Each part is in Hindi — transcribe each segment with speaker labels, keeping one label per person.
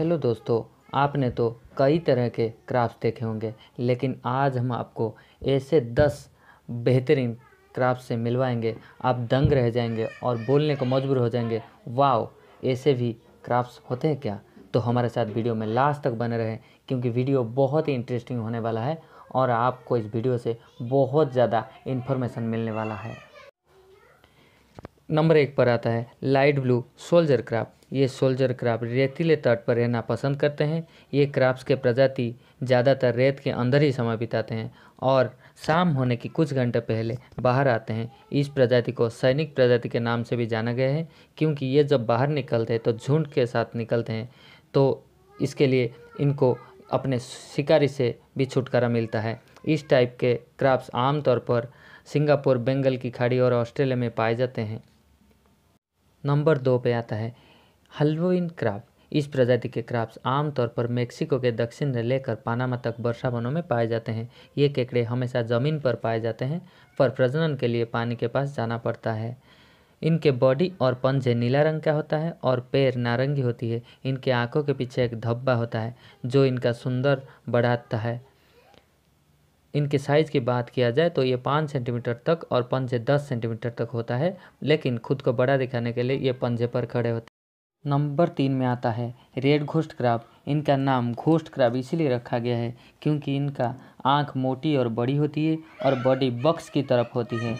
Speaker 1: हेलो दोस्तों आपने तो कई तरह के क्राफ्ट देखे होंगे लेकिन आज हम आपको ऐसे दस बेहतरीन क्राफ्ट से मिलवाएंगे आप दंग रह जाएंगे और बोलने को मजबूर हो जाएंगे वाओ ऐसे भी क्राफ्ट्स होते हैं क्या तो हमारे साथ वीडियो में लास्ट तक बने रहें क्योंकि वीडियो बहुत ही इंटरेस्टिंग होने वाला है और आपको इस वीडियो से बहुत ज़्यादा इन्फॉर्मेशन मिलने वाला है नंबर एक पर आता है लाइट ब्लू सोल्जर क्राफ्ट ये सोल्जर क्राफ्ट रेतीले तट पर रहना पसंद करते हैं ये क्राप्स के प्रजाति ज़्यादातर रेत के अंदर ही समय बिताते हैं और शाम होने के कुछ घंटे पहले बाहर आते हैं इस प्रजाति को सैनिक प्रजाति के नाम से भी जाना गया है क्योंकि ये जब बाहर निकलते हैं तो झुंड के साथ निकलते हैं तो इसके लिए इनको अपने शिकारी से भी छुटकारा मिलता है इस टाइप के क्राप्स आमतौर पर सिंगापुर बंगाल की खाड़ी और ऑस्ट्रेलिया में पाए जाते हैं नंबर दो पे आता है हल्वोइन क्राप इस प्रजाति के क्राप्स आमतौर पर मेक्सिको के दक्षिण से लेकर पानामा तक वर्षा वनों में पाए जाते हैं ये केकड़े हमेशा ज़मीन पर पाए जाते हैं पर प्रजनन के लिए पानी के पास जाना पड़ता है इनके बॉडी और पंजे नीला रंग का होता है और पैर नारंगी होती है इनके आंखों के पीछे एक धब्बा होता है जो इनका सुंदर बढ़ाता है इनके साइज़ की बात किया जाए तो ये पाँच सेंटीमीटर तक और पंजे दस सेंटीमीटर तक होता है लेकिन खुद को बड़ा दिखाने के लिए ये पंजे पर खड़े होते हैं नंबर तीन में आता है रेड घोष्ट क्राब इनका नाम घोष्ट क्राब इसीलिए रखा गया है क्योंकि इनका आँख मोटी और बड़ी होती है और बॉडी बक्स की तरफ होती है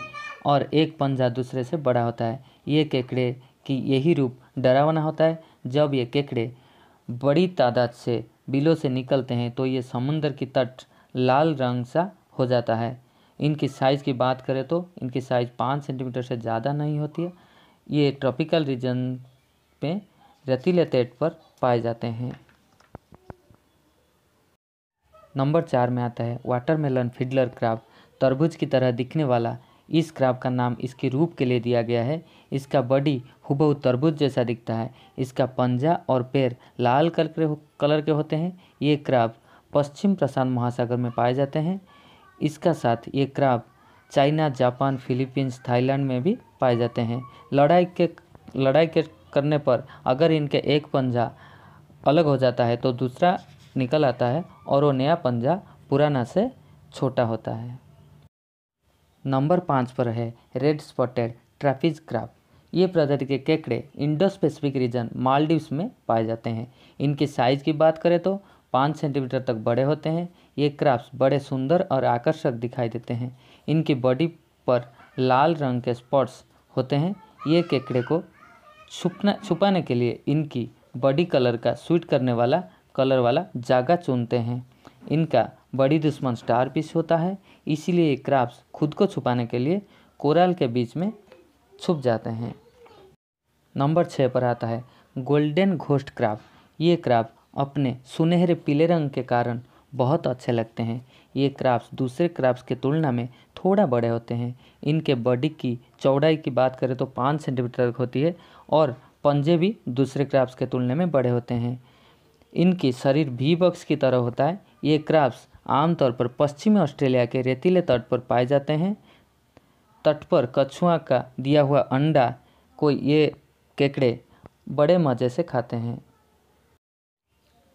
Speaker 1: और एक पंजा दूसरे से बड़ा होता है ये केकड़े की यही रूप डरावना होता है जब ये केकड़े बड़ी तादाद से बिलों से निकलते हैं तो ये समुंदर की तट लाल रंग सा हो जाता है इनकी साइज़ की बात करें तो इनकी साइज़ पाँच सेंटीमीटर से ज़्यादा नहीं होती है ये ट्रॉपिकल रीजन में रेतीले तट पर पाए जाते हैं नंबर चार में आता है वाटरमेलन फिडलर क्राब तरबूज की तरह दिखने वाला इस क्राब का नाम इसके रूप के लिए दिया गया है इसका बॉडी हुबहू तरबूज जैसा दिखता है इसका पंजा और पैर लाल कलर के कलर के होते हैं ये क्राब पश्चिम प्रशांत महासागर में पाए जाते हैं इसका साथ ये crab China Japan Philippines Thailand में भी पाए जाते हैं लड़ाई के लड़ाई के करने पर अगर इनके एक पंजा अलग हो जाता है तो दूसरा निकल आता है और वो नया पंजा पुराना से छोटा होता है नंबर पाँच पर है रेड स्पॉटेड ट्रैफिज क्राब ये प्रजाति के केकड़े इंडो स्पेसिफिक रीजन मालदीव्स में पाए जाते हैं इनकी साइज़ की बात करें तो पाँच सेंटीमीटर तक बड़े होते हैं ये क्राफ्ट बड़े सुंदर और आकर्षक दिखाई देते हैं इनकी बॉडी पर लाल रंग के स्पॉट्स होते हैं ये केकड़े को छुपना छुपाने के लिए इनकी बॉडी कलर का स्वीट करने वाला कलर वाला जागा चुनते हैं इनका बड़ी दुश्मन स्टार पीस होता है इसीलिए ये क्राफ्ट खुद को छुपाने के लिए कोराल के बीच में छुप जाते हैं नंबर छः पर आता है गोल्डन घोस्ट क्राफ्ट ये क्राफ्ट अपने सुनहरे पीले रंग के कारण बहुत अच्छे लगते हैं ये क्राफ्ट दूसरे क्राफ्ट की तुलना में थोड़ा बड़े होते हैं इनके बॉडी की चौड़ाई की बात करें तो पाँच सेंटीमीटर तक होती है और पंजे भी दूसरे क्राफ्ट के तुलना में बड़े होते हैं इनके शरीर भी बक्स की तरह होता है ये क्राफ्ट आमतौर पर पश्चिमी ऑस्ट्रेलिया के रेतीले तट पर पाए जाते हैं तट पर कछुआ का दिया हुआ अंडा को ये केकड़े बड़े मज़े से खाते हैं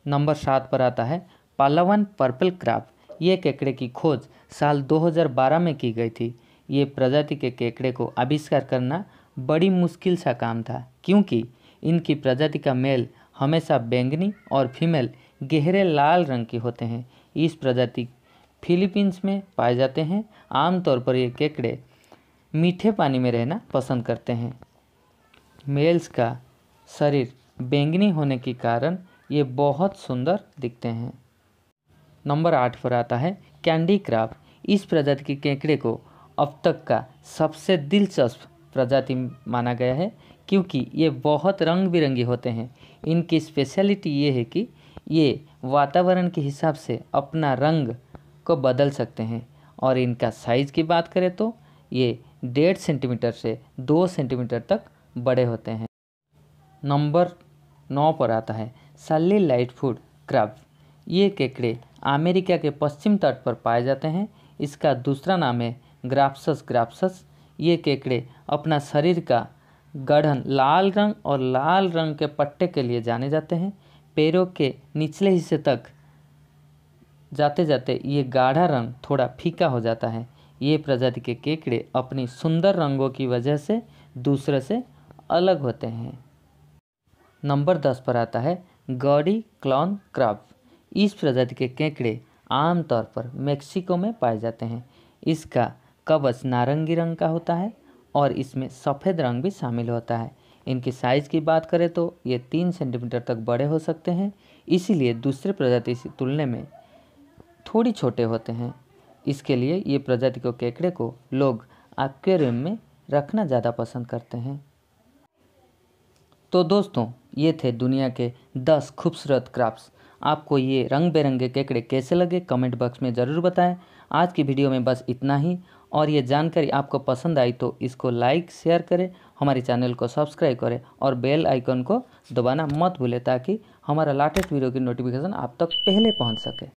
Speaker 1: नंबर सात पर आता है पालावन पर्पल क्राफ ये केकड़े की खोज साल 2012 में की गई थी ये प्रजाति के केकड़े को आविष्कार करना बड़ी मुश्किल सा काम था क्योंकि इनकी प्रजाति का मेल हमेशा बैंगनी और फीमेल गहरे लाल रंग के होते हैं इस प्रजाति फिलीपींस में पाए जाते हैं आमतौर पर ये केकड़े मीठे पानी में रहना पसंद करते हैं मेल्स का शरीर बैंगनी होने के कारण ये बहुत सुंदर दिखते हैं नंबर आठ पर आता है कैंडी क्राफ्ट इस प्रजाति के केकड़े को अब तक का सबसे दिलचस्प प्रजाति माना गया है क्योंकि ये बहुत रंग बिरंगे होते हैं इनकी स्पेशलिटी ये है कि ये वातावरण के हिसाब से अपना रंग को बदल सकते हैं और इनका साइज़ की बात करें तो ये डेढ़ सेंटीमीटर से दो सेंटीमीटर तक बड़े होते हैं नंबर नौ पर आता है सल्ली लाइट फूड क्रब ये केकड़े अमेरिका के पश्चिम तट पर पाए जाते हैं इसका दूसरा नाम है ग्राफ्सस ग्राफ्सस ये केकड़े अपना शरीर का गढ़न लाल रंग और लाल रंग के पट्टे के लिए जाने जाते हैं पैरों के निचले हिस्से तक जाते जाते ये गाढ़ा रंग थोड़ा फीका हो जाता है ये प्रजाति के केकड़े अपनी सुंदर रंगों की वजह से दूसरे से अलग होते हैं नंबर दस पर आता है गौरी क्लॉन क्रॉप इस प्रजाति के केकड़े आमतौर पर मेक्सिको में पाए जाते हैं इसका कवच नारंगी रंग का होता है और इसमें सफ़ेद रंग भी शामिल होता है इनकी साइज़ की बात करें तो ये तीन सेंटीमीटर तक बड़े हो सकते हैं इसीलिए दूसरे प्रजाति से तुलने में थोड़ी छोटे होते हैं इसके लिए ये प्रजाति को केकड़े को लोग एक्वेरियम में रखना ज़्यादा पसंद करते हैं तो दोस्तों ये थे दुनिया के दस खूबसूरत क्राफ्ट्स आपको ये रंग बिरंगे केकड़े कैसे लगे कमेंट बॉक्स में ज़रूर बताएं आज की वीडियो में बस इतना ही और ये जानकारी आपको पसंद आई तो इसको लाइक शेयर करें हमारे चैनल को सब्सक्राइब करें और बेल आइकन को दबाना मत भूलें ताकि हमारा लेटेस्ट वीडियो की नोटिफिकेशन आप तक पहले पहुँच सके